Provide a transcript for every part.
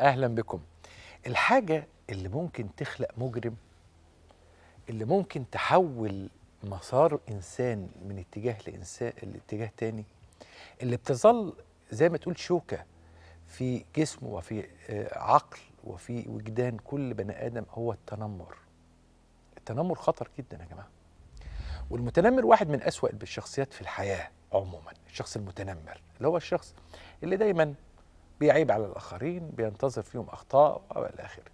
اهلا بكم الحاجه اللي ممكن تخلق مجرم اللي ممكن تحول مسار انسان من اتجاه لانسان لاتجاه تاني اللي بتظل زي ما تقول شوكه في جسم وفي آه، عقل وفي وجدان كل بني ادم هو التنمر التنمر خطر جدا يا جماعه والمتنمر واحد من أسوأ الشخصيات في الحياة عموما الشخص المتنمر اللي هو الشخص اللي دايما بيعيب على الآخرين بينتظر فيهم أخطاء وإلى آخره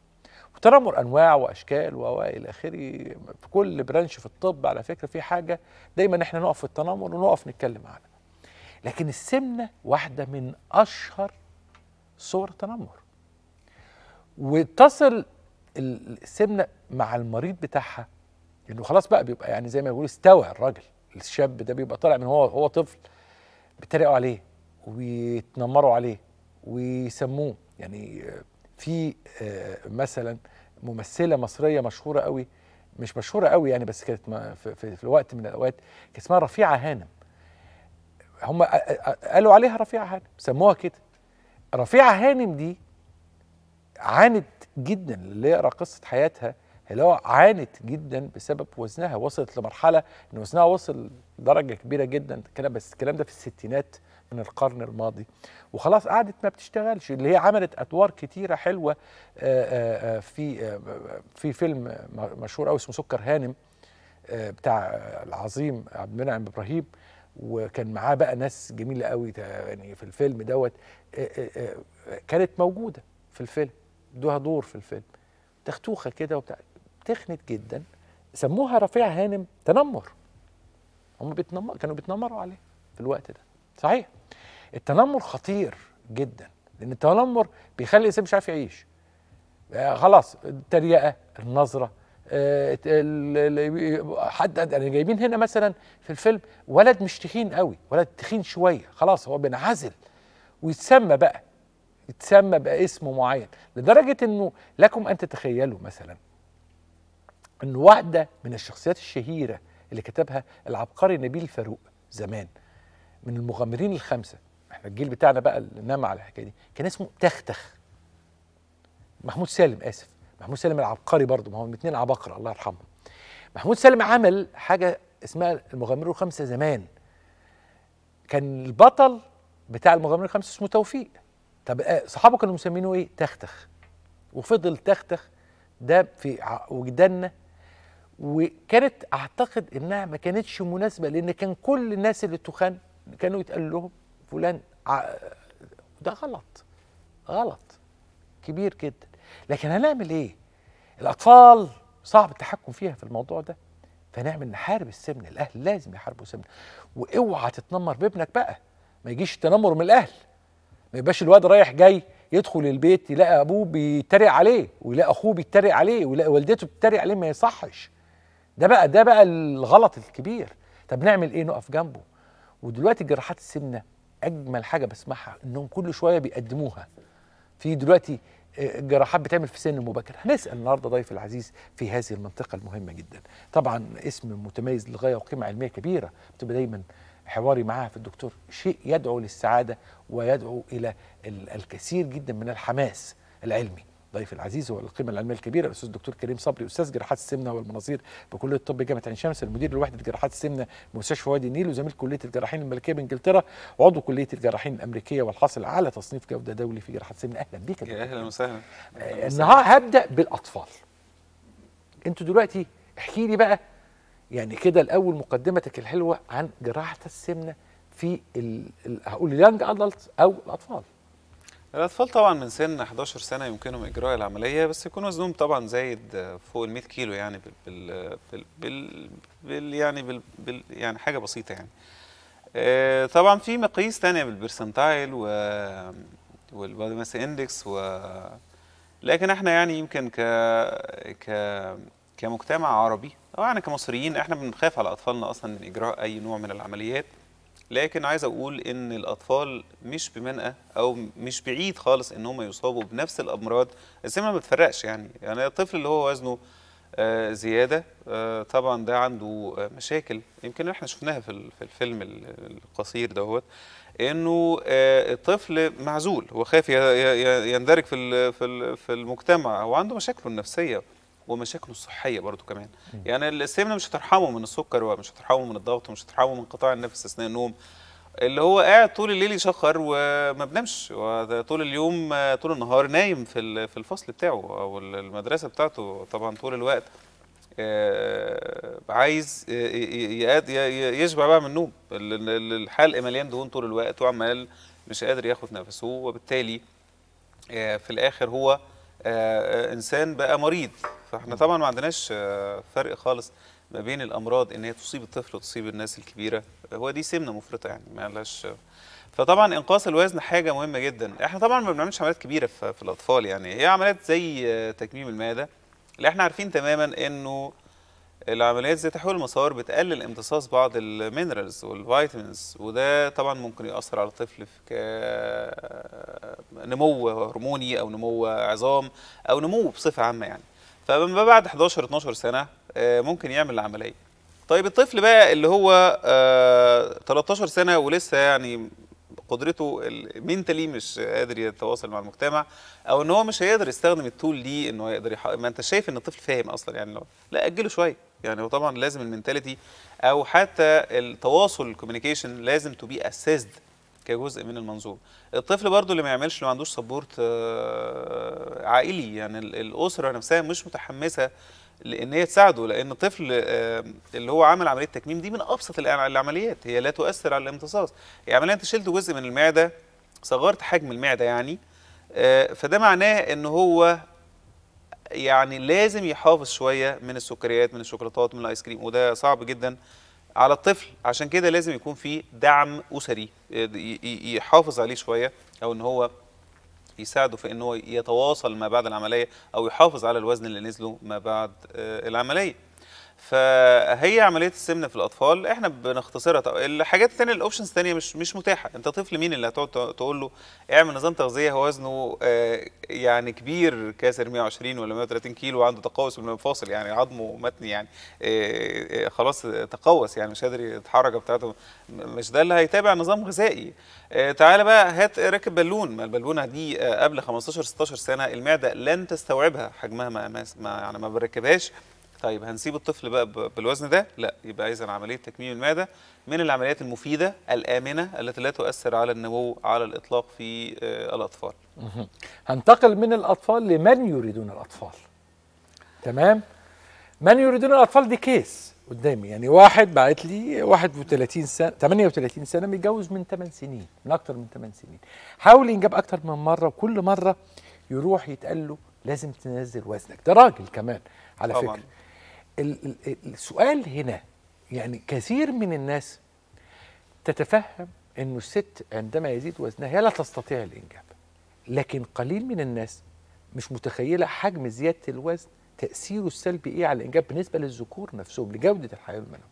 وتنمر انواع واشكال والى اخره في كل برانش في الطب على فكره في حاجه دايما احنا نقف في التنمر ونقف نتكلم عنها لكن السمنه واحده من اشهر صور التنمر وتصل السمنه مع المريض بتاعها انه خلاص بقى بيبقى يعني زي ما يقول استوى الراجل الشاب ده بيبقى طالع من هو هو طفل بيتريقوا عليه ويتنمروا عليه ويسموه يعني في آه، مثلا ممثله مصريه مشهوره قوي مش مشهوره قوي يعني بس كانت في, في, في وقت من الاوقات كان اسمها رفيعه هانم هم آه، آه، قالوا عليها رفيعه هانم سموها كده رفيعه هانم دي عانت جدا اللي يقرا قصه حياتها اللي هو عانت جدا بسبب وزنها وصلت لمرحله ان وزنها وصل درجه كبيره جدا الكلام بس الكلام ده في الستينات من القرن الماضي وخلاص قعدت ما بتشتغلش اللي هي عملت ادوار كتيره حلوه آه، آه، آه، في في فيلم مشهور قوي اسمه سكر هانم بتاع العظيم عبد المنعم ابراهيم وكان معاه بقى ناس جميله قوي يعني في الفيلم دوت كانت موجوده في الفيلم دوها دور في الفيلم تختوخه كده وبتاع تخنت جدا سموها رفيع هانم تنمر هم بيتنمر كانوا بيتنمروا عليه في الوقت ده صحيح التنمر خطير جدا لان التنمر بيخلي الانسان مش عارف يعيش آه، خلاص التريقه النظره آه، حد يعني جايبين هنا مثلا في الفيلم ولد مش تخين قوي ولد تخين شويه خلاص هو بينعزل ويتسمى بقى يتسمى باسم معين لدرجه انه لكم ان تتخيلوا مثلا أن واحدة من الشخصيات الشهيرة اللي كتبها العبقري نبيل فاروق زمان من المغامرين الخمسة احنا الجيل بتاعنا بقى اللي نام على الحكاية دي كان اسمه تختخ محمود سالم آسف محمود سالم العبقري برضه ما هو الاثنين عباقرة الله يرحمهم محمود سالم عمل حاجة اسمها المغامرون الخمسة زمان كان البطل بتاع المغامرين الخمسة اسمه توفيق طب آه، صحابه كانوا مسمينه ايه تختخ وفضل تختخ ده في وجداننا وكانت اعتقد انها ما كانتش مناسبه لان كان كل الناس اللي تخان كانوا يتقال لهم فلان ده غلط غلط كبير جدا لكن هنعمل ايه الاطفال صعب التحكم فيها في الموضوع ده فنعمل نحارب السمن الاهل لازم يحاربوا سمن واوعى تتنمر بابنك بقى ما يجيش التنمر من الاهل ما يبقاش الواد رايح جاي يدخل البيت يلاقي ابوه بيتريق عليه ويلاقي اخوه بيتريق عليه ويلاقي والدته بتتريق عليه ما يصحش ده بقى ده بقى الغلط الكبير طب نعمل ايه نقف جنبه ودلوقتي جراحات السمنه اجمل حاجه بسمعها انهم كل شويه بيقدموها في دلوقتي الجراحات آه، بتعمل في سن مبكر هنسال النهارده ضيف العزيز في هذه المنطقه المهمه جدا طبعا اسم متميز للغايه وقيمه علميه كبيره بتبقى دايما حواري معاها في الدكتور شيء يدعو للسعاده ويدعو الى الكثير جدا من الحماس العلمي ضيف العزيز والقيمه العلميه الكبيره الاستاذ الدكتور كريم صبري استاذ جراحات السمنه والمناظير بكليه الطب جامعه عين شمس المدير لوحده جراحات السمنه بمستشفى وادي النيل وزميل كليه الجراحين الملكيه بانجلترا وعضو كليه الجراحين الامريكيه والحاصل على تصنيف جوده دولي في جراحات السمنه اهلا بيك يا اهلا آه، وسهلا النهارده هبدا بالاطفال انتوا دلوقتي احكي لي بقى يعني كده الاول مقدمتك الحلوه عن جراحه السمنه في هقول اليانج ادلت او الاطفال الأطفال طبعا من سن 11 سنة يمكنهم إجراء العملية بس يكون وزنهم طبعا زايد فوق ال 100 كيلو يعني بال بال بال, بال يعني بال, بال يعني حاجة بسيطة يعني. آه، طبعا في مقاييس تانية بالبرسنتايل و والبادي ماس اندكس و لكن احنا يعني يمكن ك ك كمجتمع عربي او يعني كمصريين احنا بنخاف على اطفالنا اصلا من اجراء اي نوع من العمليات لكن عايز اقول ان الاطفال مش بمنأى او مش بعيد خالص ان هم يصابوا بنفس الامراض السمنه ما بتفرقش يعني يعني الطفل اللي هو وزنه آه، زياده آه، طبعا ده عنده مشاكل يمكن احنا شفناها في الفيلم القصير دهوت انه آه، الطفل معزول هو خايف يندرج في في المجتمع وعنده مشاكله النفسيه ومشاكله الصحيه برضه كمان م. يعني السمنه مش هترحمه من السكر ومش هترحمه من الضغط ومش هترحمه من قطاع النفس اثناء النوم اللي هو قاعد طول الليل يشخر وما بنامش طول اليوم طول النهار نايم في في الفصل بتاعه او المدرسه بتاعته طبعا طول الوقت آه، عايز آه، يشبع بقى من النوم الحلق مليان دهون طول الوقت وعمال مش قادر ياخد نفسه وبالتالي آه، في الاخر هو انسان بقى مريض فاحنا طبعا ما عندناش آه، فرق خالص ما بين الامراض ان هي تصيب الطفل وتصيب الناس الكبيره هو دي سمنه مفرطه يعني ما لهاش آه. فطبعا انقاص الوزن حاجه مهمه جدا احنا طبعا ما بنعملش عمليات كبيره في الاطفال يعني هي عمليات زي آه، تكميم المعده اللي احنا عارفين تماما انه العمليات زي تحويل المسار بتقلل امتصاص بعض المينرالز والفيتامينز وده طبعا ممكن ياثر على الطفل في نمو هرموني او نمو عظام او نمو بصفه عامه يعني فما بعد 11 12 سنه آه، ممكن يعمل العمليه طيب الطفل بقى اللي هو 13 آه، سنه ولسه يعني قدرته المينتالي مش قادر يتواصل مع المجتمع او ان هو مش هيقدر يستخدم التول دي انه يقدر يحقق ما انت شايف ان الطفل فاهم اصلا يعني لو لا اجله شويه يعني هو طبعا لازم المنتاليتي او حتى التواصل الكوميونيكيشن لازم تو بي اسيسد كجزء من المنظور الطفل برضو اللي ما يعملش اللي ما عندوش سبورت آه، عائلي يعني الاسره نفسها مش متحمسه لان هي تساعده لان الطفل آه، اللي هو عمل عمليه تكميم دي من ابسط العمليات هي لا تؤثر على الامتصاص هي يعني عمليه انت شلت جزء من المعده صغرت حجم المعده يعني آه، فده معناه ان هو يعني لازم يحافظ شويه من السكريات من الشوكولاتات من الايس كريم وده صعب جدا على الطفل عشان كده لازم يكون في دعم اسري آه، يحافظ عليه شويه او ان هو يساعده في ان هو يتواصل ما بعد العمليه او يحافظ على الوزن اللي نزله ما بعد آه، العمليه فهي عمليه السمن في الاطفال احنا بنختصرها طب الحاجات الثانيه الاوبشنز الثانيه مش مش متاحه انت طفل مين اللي هتقعد تقول له اعمل نظام تغذيه هو وزنه آه، يعني كبير كاسر 120 ولا 130 كيلو وعنده تقوس بالمفاصل يعني عظمه متني يعني آه، آه، خلاص تقوس يعني مش قادر يتحرك بتاعته مش ده اللي هيتابع نظام غذائي تعالى بقى هات راكب بالون ما البالونه دي قبل 15 16 سنه المعده لن تستوعبها حجمها ما يعني ما بركبهاش طيب هنسيب الطفل بقى بالوزن ده لا يبقى عايز عمليه تكميم المعده من العمليات المفيده الامنه التي لا تؤثر على النمو على الاطلاق في آه، الاطفال هنتقل من الاطفال لمن يريدون الاطفال تمام من يريدون الاطفال دي كيس قدامي يعني واحد بعت لي 31 سنه 38 سنه متجوز من 8 سنين من اكثر من 8 سنين حاول ينجب اكثر من مره وكل مره يروح يتقال له لازم تنزل وزنك ده راجل كمان على طبعا. فكره السؤال هنا يعني كثير من الناس تتفهم انه الست عندما يزيد وزنها هي لا تستطيع الانجاب لكن قليل من الناس مش متخيله حجم زياده الوزن تاثيره السلبي ايه على الانجاب بالنسبه للذكور نفسهم لجوده الحياه المنويه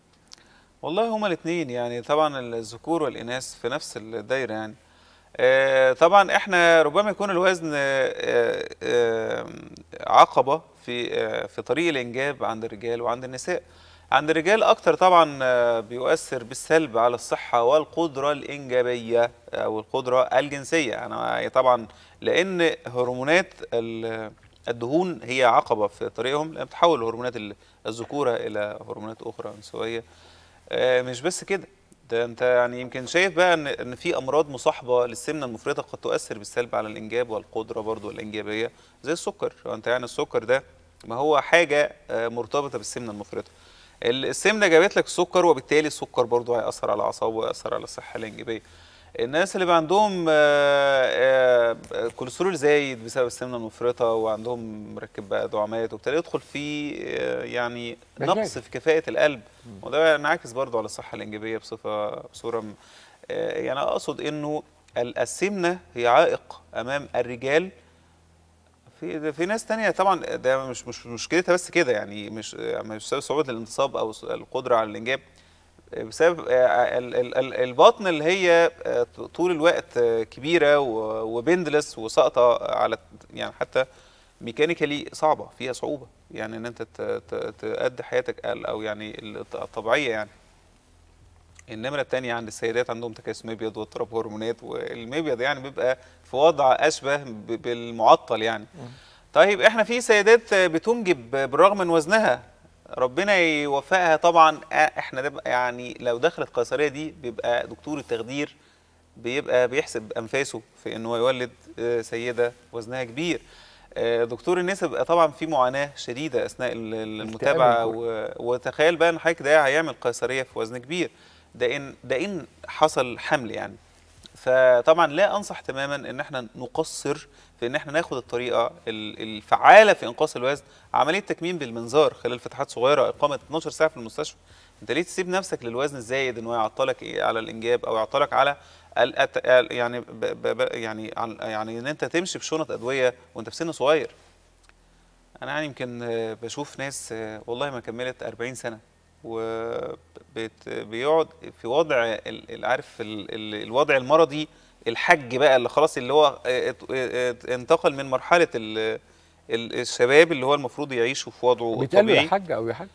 والله هما الاثنين يعني طبعا الذكور والاناث في نفس الدايره يعني آه، طبعا احنا ربما يكون الوزن آه، آه، عقبه في في طريق الانجاب عند الرجال وعند النساء عند الرجال اكتر طبعا بيؤثر بالسلب على الصحه والقدره الانجابيه او القدره الجنسيه انا طبعا لان هرمونات الدهون هي عقبه في طريقهم لان بتحول هرمونات الذكوره الى هرمونات اخرى نسويه مش بس كده ده انت يعني يمكن شايف بقى ان ان في امراض مصاحبه للسمنه المفرطه قد تؤثر بالسلب على الانجاب والقدره برضو الانجابيه زي السكر انت يعني السكر ده ما هو حاجه آه، مرتبطه بالسمنه المفرطه السمنه جابت لك السكر وبالتالي السكر برضو هياثر على اعصابه وياثر على الصحه الانجابيه الناس اللي بقى عندهم آه، آه، آه، كوليسترول زايد بسبب السمنه المفرطه وعندهم مركب بقى دعامات وبالتالي يدخل في يعني نقص في كفاءه القلب وده انعكس برضه على الصحه الانجابيه بصفه بصوره يعني اقصد انه السمنه هي عائق امام الرجال في في ناس تانية طبعا ده مش مش مشكلتها بس كده يعني مش مش صعوبه الانتصاب او القدره على الانجاب بسبب آه، البطن اللي هي آه، طول الوقت آه، كبيره وبندلس وساقطه على يعني حتى ميكانيكالي صعبه فيها صعوبه يعني ان انت تأدي حياتك او يعني الطبيعيه يعني النمره الثانيه عند السيدات عندهم تكيس مبيض واضطراب هرمونات والمبيض يعني بيبقى في وضع اشبه بالمعطل يعني طيب احنا في سيدات بتنجب بالرغم من وزنها ربنا يوفقها طبعا آه، احنا يعني لو دخلت قيصريه دي بيبقى دكتور التخدير بيبقى بيحسب انفاسه في ان هو يولد آه، سيده وزنها كبير آه، دكتور النسب طبعا في معاناه شديده اثناء المتابعه وتخيل بقى ان حضرتك ده هيعمل قيصريه في وزن كبير ده ان ده ان حصل حمل يعني فطبعا لا انصح تماما ان احنا نقصر في ان احنا ناخد الطريقه الفعاله في انقاص الوزن عمليه تكميم بالمنظار خلال فتحات صغيره اقامه 12 ساعه في المستشفى انت ليه تسيب نفسك للوزن الزايد ان هو يعطلك ايه على الانجاب او يعطلك على الأت... يعني ب... ب... يعني يعني ان انت تمشي بشنط ادويه وانت في سن صغير انا يعني يمكن بشوف ناس والله ما كملت 40 سنه وبيقعد في وضع عارف الوضع المرضي الحج بقى اللي خلاص اللي هو انتقل من مرحله الشباب اللي هو المفروض يعيشوا في وضعه الطبيعي حج او يحج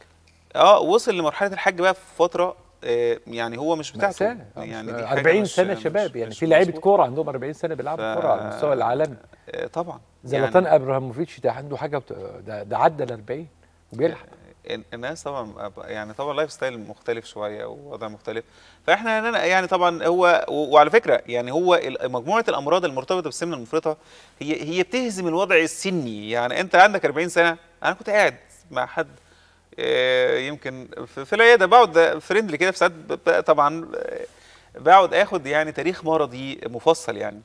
اه وصل لمرحله الحج بقى في فتره آه، يعني هو مش بتاعته آه، يعني 40 سنه شباب يعني في لعيبه كوره عندهم 40 سنه بيلعبوا ف... كوره على المستوى العالمي آه، طبعا زلطان يعني ابراهيموفيتش ده عنده حاجه ده, ده عدى ال 40 وبيلعب الناس طبعا يعني طبعا لايف ستايل مختلف شويه ووضع مختلف فاحنا يعني طبعا هو وعلى فكره يعني هو مجموعه الامراض المرتبطه بالسمنه المفرطه هي هي بتهزم الوضع السني يعني انت عندك 40 سنه انا كنت قاعد مع حد آه، يمكن في العياده بقعد فريندلي كده في ساعات طبعا آه، بقعد اخد يعني تاريخ مرضي مفصل يعني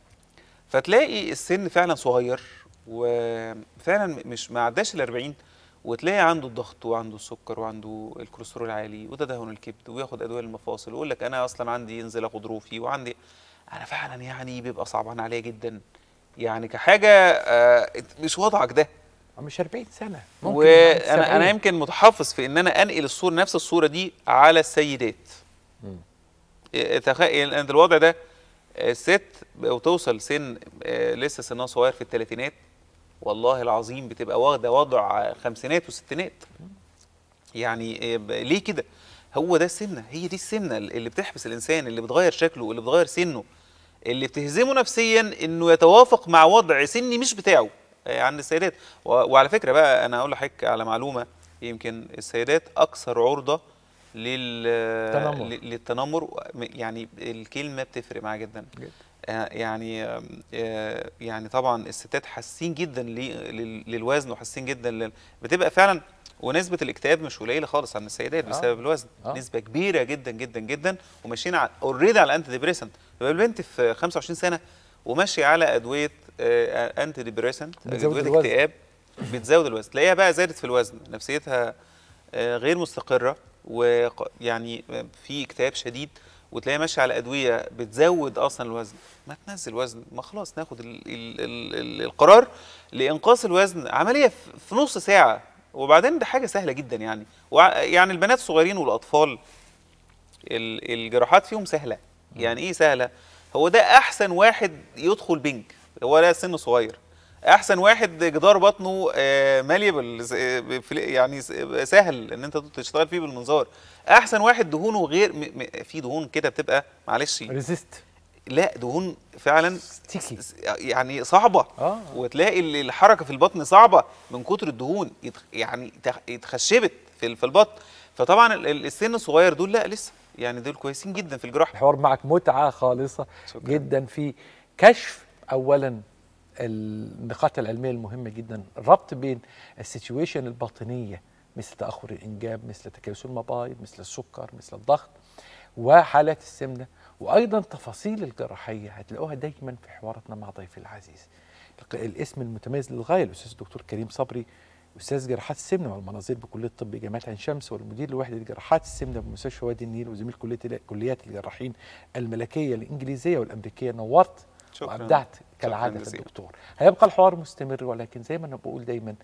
فتلاقي السن فعلا صغير وفعلا مش ما عداش ال 40 وتلاقي عنده الضغط وعنده السكر وعنده الكوليسترول عالي وتدهن الكبد وياخد ادويه المفاصل ويقول لك انا اصلا عندي انزل اخد روفي وعندي انا فعلا يعني بيبقى صعبان عليا جدا يعني كحاجه آه مش وضعك ده آه، مش 40 سنه ممكن وانا انا يمكن متحفظ في ان انا انقل الصوره نفس الصوره دي على السيدات آه، تخيل يعني ان الوضع ده آه، ست وتوصل سن لسه سنها صغير في الثلاثينات والله العظيم بتبقى واخده وضع خمسينات وستينات يعني آه، ليه كده هو ده السمنه هي دي السمنه اللي بتحبس الانسان اللي بتغير شكله اللي بتغير سنه اللي بتهزمه نفسيا انه يتوافق مع وضع سني مش بتاعه آه، عند السيدات وعلى فكره بقى انا هقول لحضرتك على معلومه يمكن السيدات اكثر عرضه لل... للتنمر يعني الكلمه بتفرق معاها جدا, جدا. آه، يعني آه، يعني طبعا الستات حاسين جدا للوزن وحاسين جدا لل... بتبقى فعلا ونسبه الاكتئاب مش قليله خالص عن السيدات آه. بسبب الوزن آه. نسبه كبيره جدا جدا جدا وماشيين على اوريدي على الانتي ديبريسنت البنت في 25 سنه وماشيه على ادويه انتي ديبريسنت ادويه اكتئاب بتزود الوزن تلاقيها بقى زادت في الوزن نفسيتها غير مستقره ويعني في اكتئاب شديد وتلاقيها ماشيه على ادويه بتزود اصلا الوزن ما تنزل وزن ما خلاص ناخد الـ الـ الـ القرار لانقاص الوزن عمليه في نص ساعه وبعدين ده حاجه سهله جدا يعني يعني البنات الصغيرين والاطفال الجراحات فيهم سهله يعني ايه سهله هو ده احسن واحد يدخل بنك هو ده سن صغير احسن واحد جدار بطنه ماليبل آه، يعني سهل ان انت تشتغل فيه بالمنظار احسن واحد دهونه غير في دهون كده بتبقى معلش ريزيست لا دهون فعلا ستيكي يعني صعبه آه. وتلاقي الحركه في البطن صعبه من كتر الدهون يعني اتخشبت في البطن فطبعا السن الصغير دول لا لسه يعني دول كويسين جدا في الجراحه الحوار معك متعه خالصه شكرا. جدا في كشف اولا النقاط العلميه المهمه جدا الربط بين السيتويشن الباطنيه مثل تاخر الانجاب مثل تكاسل المبايض مثل السكر مثل الضغط وحالات السمنه وايضا تفاصيل الجراحيه هتلاقوها دايما في حواراتنا مع ضيفي العزيز الاسم المتميز للغايه الاستاذ الدكتور كريم صبري استاذ جراحات السمنه والمناظير بكليه الطب جامعه عين شمس والمدير لوحده جراحات السمنه بمستشفى وادي النيل وزميل كليه كليات الجراحين الملكيه الانجليزيه والامريكيه نورت شكرا وابدعت كالعاده شكرا الدكتور هيبقى الحوار مستمر ولكن زي ما انا بقول دايما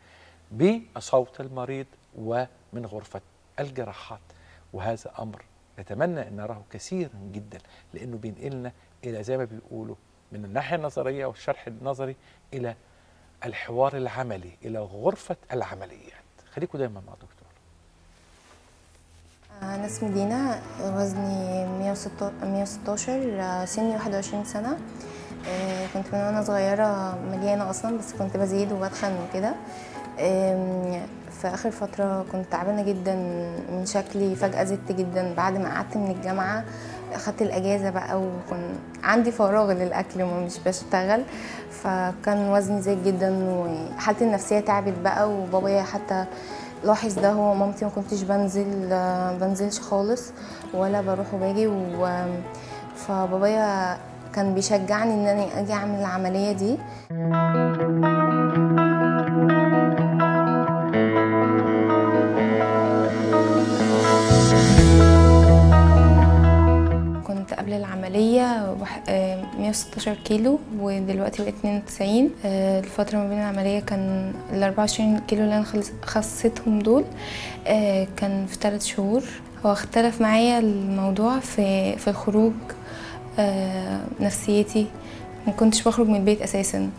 بصوت المريض ومن غرفه الجراحات وهذا امر نتمنى ان نراه كثيرا جدا لانه بينقلنا الى زي ما بيقولوا من الناحيه النظريه والشرح النظري الى الحوار العملي الى غرفه العمليات خليكم دايما مع دكتور آه، انا اسمي دينا وزني 116 آه، سني 21 سنه آه، كنت من وانا صغيره مليانه اصلا بس كنت بزيد وبتخن وكده في اخر فتره كنت تعبانه جدا من شكلي فجاه زدت جدا بعد ما قعدت من الجامعه اخدت الاجازه بقى وكان عندي فراغ للاكل ومش بشتغل فكان وزني زاد جدا وحالتي النفسيه تعبت بقى وبابايا حتى لاحظ ده هو مامتي ما كنتش بنزل بنزلش خالص ولا بروح وباجي و فبابايا كان بيشجعني ان انا اجي اعمل العمليه دي كنت قبل العملية 116 آه، كيلو ودلوقتي بقيت 92 آه، الفترة ما بين العملية كان ال 24 كيلو اللي أنا خسيتهم دول آه، كان في 3 شهور هو اختلف معايا الموضوع في, في الخروج آه، نفسيتي ما كنتش بخرج من البيت اساسا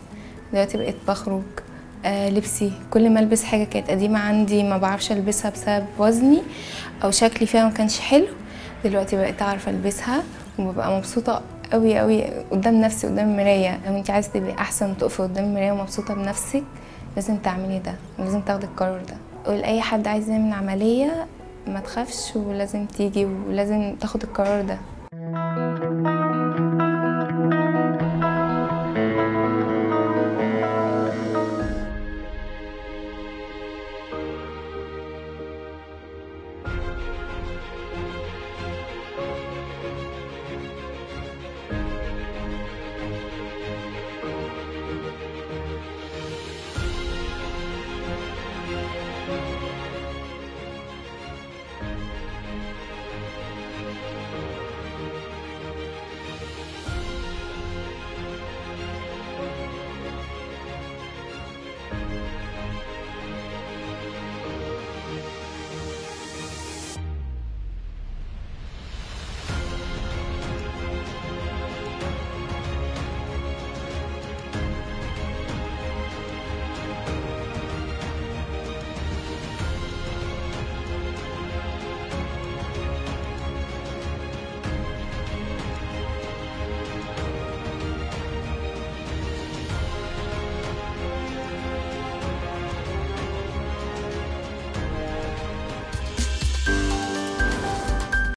دلوقتي بقيت بخرج آه، لبسي كل ما البس حاجه كانت قديمه عندي ما بعرفش البسها بسبب وزني او شكلي فيها ما كانش حلو دلوقتي بقيت اعرف البسها وببقى مبسوطه قوي قوي قدام نفسي قدام المرايه لو انت عايزه تبقي احسن تقفي قدام المرايه ومبسوطه بنفسك لازم تعملي ده ولازم تاخدي القرار ده قول اي حد عايز يعمل عمليه ما تخافش ولازم تيجي ولازم تاخد القرار ده